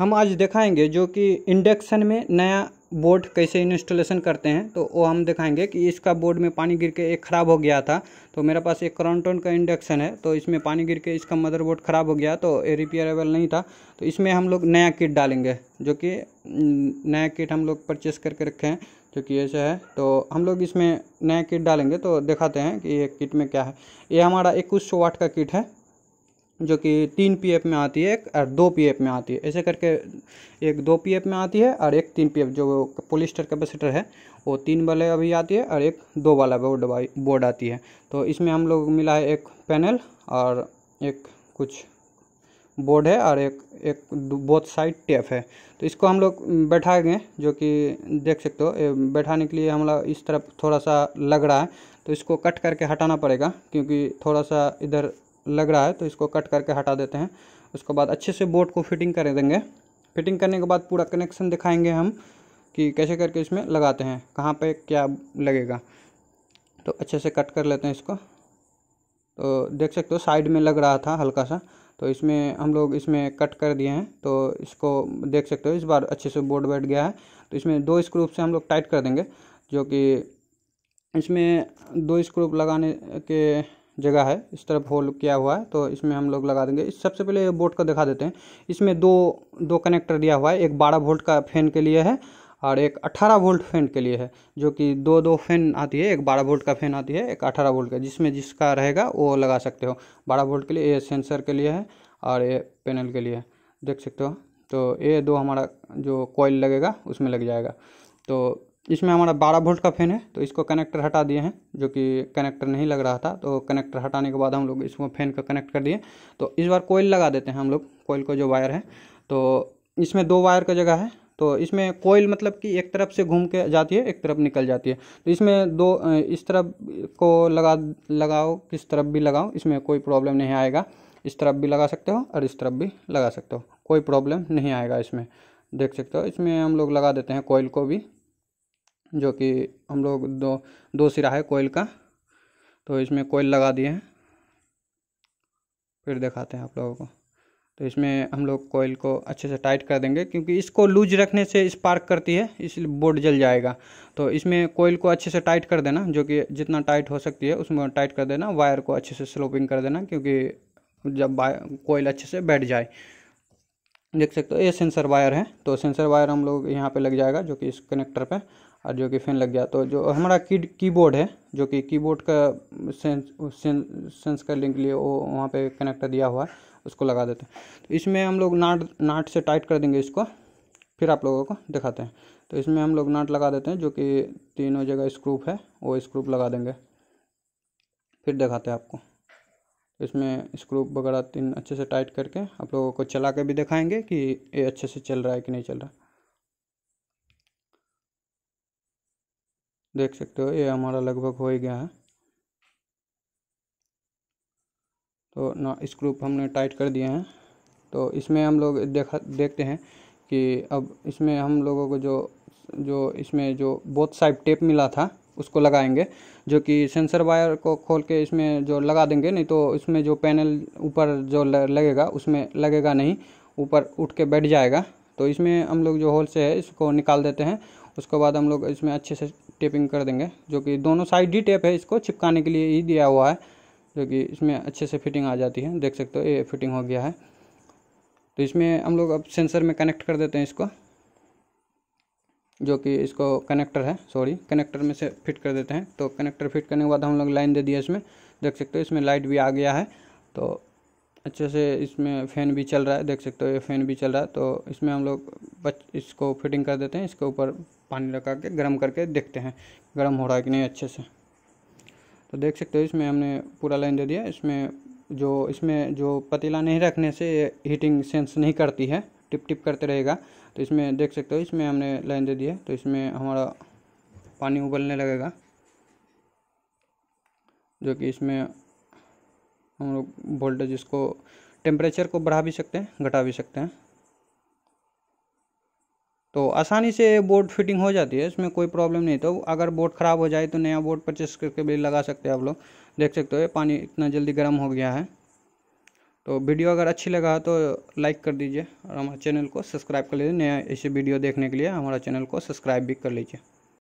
हम आज दिखाएंगे जो कि इंडक्शन में नया बोर्ड कैसे इंस्टॉलेशन करते हैं तो वो हम दिखाएंगे कि इसका बोर्ड में पानी गिर के एक ख़राब हो गया था तो मेरे पास एक क्रॉन्टोन का इंडक्शन है तो इसमें पानी गिर के इसका मदरबोर्ड ख़राब हो गया तो ए रिपेयरेबल नहीं था तो इसमें हम लोग नया किट डालेंगे जो कि नया किट हम लोग परचेस करके रखे हैं जो कि ऐसे है तो हम लोग इसमें नया किट डालेंगे तो दिखाते हैं कि ये किट में क्या है ये हमारा इक्कीस सौ वाट का किट है जो कि तीन पी में आती है एक और दो पी में आती है ऐसे करके एक दो पी में आती है और एक तीन पी जो पोलिस्टर कैपेसिटर है वो तीन वाले अभी आती है और एक दो वाला बोर्ड बोर्ड आती है तो इसमें हम लोग मिला है एक पैनल और एक कुछ बोर्ड है और एक एक बोथ साइड टेप है तो इसको हम लोग बैठाएंगे जो कि देख सकते हो बैठाने के लिए हमारा इस तरफ थोड़ा सा लग रहा है तो इसको कट करके हटाना पड़ेगा क्योंकि थोड़ा सा इधर लग रहा है तो इसको कट करके हटा देते हैं उसके बाद अच्छे से बोर्ड को फिटिंग कर देंगे फिटिंग करने के बाद पूरा कनेक्शन दिखाएंगे हम कि कैसे करके इसमें लगाते हैं कहाँ पे क्या लगेगा तो अच्छे से कट कर लेते हैं इसको तो देख सकते हो साइड में लग रहा था हल्का सा तो इसमें हम लोग इसमें कट कर दिए हैं तो इसको देख सकते हो इस बार अच्छे से बोर्ड बैठ गया है तो इसमें दो स्क्रूप से हम लोग टाइट कर देंगे जो कि इसमें दो स्क्रूप लगाने के जगह है इस तरफ होल किया हुआ है तो इसमें हम लोग लगा देंगे इस सबसे पहले बोर्ड का दिखा देते हैं इसमें दो दो कनेक्टर दिया हुआ है एक बारह वोल्ट का फैन के लिए है और एक 18 वोल्ट फैन के लिए है जो कि दो दो फैन आती है एक 12 वोल्ट का फैन आती है एक 18 वोल्ट का जिसमें जिसका रहेगा वो लगा सकते हो बारह वोल्ट के लिए ये सेंसर के लिए है और ये पैनल के लिए है देख सकते हो तो ये दो हमारा जो कॉयल लगेगा उसमें लग जाएगा तो इसमें हमारा बारह वोल्ट का फैन है तो इसको कनेक्टर हटा दिए हैं जो कि कनेक्टर नहीं लग रहा था तो कनेक्टर हटाने के बाद हम लोग इसमें फैन का कनेक्ट कर दिए तो इस बार कोयल लगा देते हैं हम लोग कोयल को जो वायर है तो इसमें दो वायर का जगह है तो इसमें कोयल मतलब कि एक तरफ से घूम के जाती है एक तरफ निकल जाती है तो इसमें दो इस तरफ को लगा लगाओ किस तरफ भी लगाओ इसमें कोई प्रॉब्लम नहीं आएगा इस तरफ भी लगा सकते हो और इस तरफ भी लगा सकते हो कोई प्रॉब्लम नहीं आएगा इसमें देख सकते हो इसमें हम लोग लगा देते हैं कोयल को भी जो कि हम लोग दो दो सिरा है कोयल का तो इसमें कोयल लगा दिए हैं फिर दिखाते हैं आप लोगों को तो इसमें हम लोग कोयल को अच्छे से टाइट कर देंगे क्योंकि इसको लूज रखने से स्पार्क करती है इसलिए बोर्ड जल जाएगा तो इसमें कोयल को अच्छे से टाइट कर देना जो कि जितना टाइट हो सकती है उसमें टाइट कर देना वायर को अच्छे से स्लोपिंग कर देना क्योंकि जब कोयल अच्छे से बैठ जाए देख सकते हो ये सेंसर वायर है तो सेंसर वायर हम लोग यहाँ पर लग जाएगा जो कि इस कनेक्टर पर और जो कि फैन लग गया तो जो हमारा की कीबोर्ड है जो कि कीबोर्ड का सेंस सेंस का लिंक लिए वो वहाँ पे कनेक्टर दिया हुआ है उसको लगा देते हैं तो इसमें हम लोग नाट नाट से टाइट कर देंगे इसको फिर आप लोगों को दिखाते हैं तो इसमें हम लोग नाट लगा देते हैं जो कि तीनों जगह स्क्रूप है वो स्क्रूप लगा देंगे फिर दिखाते हैं आपको इसमें स्क्रूप वगैरह तीन अच्छे से टाइट करके आप लोगों को चला के भी दिखाएंगे कि ये अच्छे से चल रहा है कि नहीं चल रहा देख सकते हो ये हमारा लगभग हो ही गया है तो ना स्क्रू हमने टाइट कर दिए हैं तो इसमें हम लोग देखा देखते हैं कि अब इसमें हम लोगों को जो जो इसमें जो बोथ साइड टेप मिला था उसको लगाएंगे जो कि सेंसर वायर को खोल के इसमें जो लगा देंगे नहीं तो इसमें जो पैनल ऊपर जो लगेगा उसमें लगेगा नहीं ऊपर उठ के बैठ जाएगा तो इसमें हम लोग जो होल से है इसको निकाल देते हैं उसके बाद हम लोग इसमें अच्छे से टेपिंग कर देंगे जो कि दोनों साइड ही टेप है इसको चिपकाने के लिए ही दिया हुआ है जो कि इसमें अच्छे से फिटिंग आ जाती है देख सकते हो ये फिटिंग हो गया है तो इसमें हम लोग अब सेंसर में कनेक्ट कर देते हैं इसको जो कि इसको कनेक्टर है सॉरी कनेक्टर में से फिट कर देते हैं तो कनेक्टर फिट करने के बाद हम लोग लाइन दे दिए इसमें देख सकते हो इसमें लाइट भी आ गया है तो अच्छे से इसमें फ़ैन भी चल रहा है देख सकते हो ये फ़ैन भी चल रहा है तो इसमें हम लोग इसको फिटिंग कर देते हैं इसके ऊपर पानी लगा के गर्म करके देखते हैं गर्म हो रहा है कि नहीं अच्छे से तो देख सकते हो इसमें हमने पूरा लाइन दे दिया इसमें जो इसमें जो पतीला नहीं रखने से हीटिंग सेंस नहीं करती है टिप टिप करते रहेगा तो इसमें देख सकते हो इसमें हमने लाइन दे दिया तो इसमें हमारा पानी उबलने लगेगा जो कि इसमें हम लोग वोल्टेज इसको टेम्परेचर को बढ़ा भी सकते हैं घटा भी सकते हैं तो आसानी से बोर्ड फिटिंग हो जाती है इसमें कोई प्रॉब्लम नहीं तो अगर बोर्ड ख़राब हो जाए तो नया बोर्ड परचेस करके भी लगा सकते हैं आप लोग देख सकते हो पानी इतना जल्दी गर्म हो गया है तो वीडियो अगर अच्छी लगा तो लाइक कर दीजिए और हमारे चैनल को सब्सक्राइब कर लीजिए नया ऐसे वीडियो देखने के लिए हमारा चैनल को सब्सक्राइब भी कर लीजिए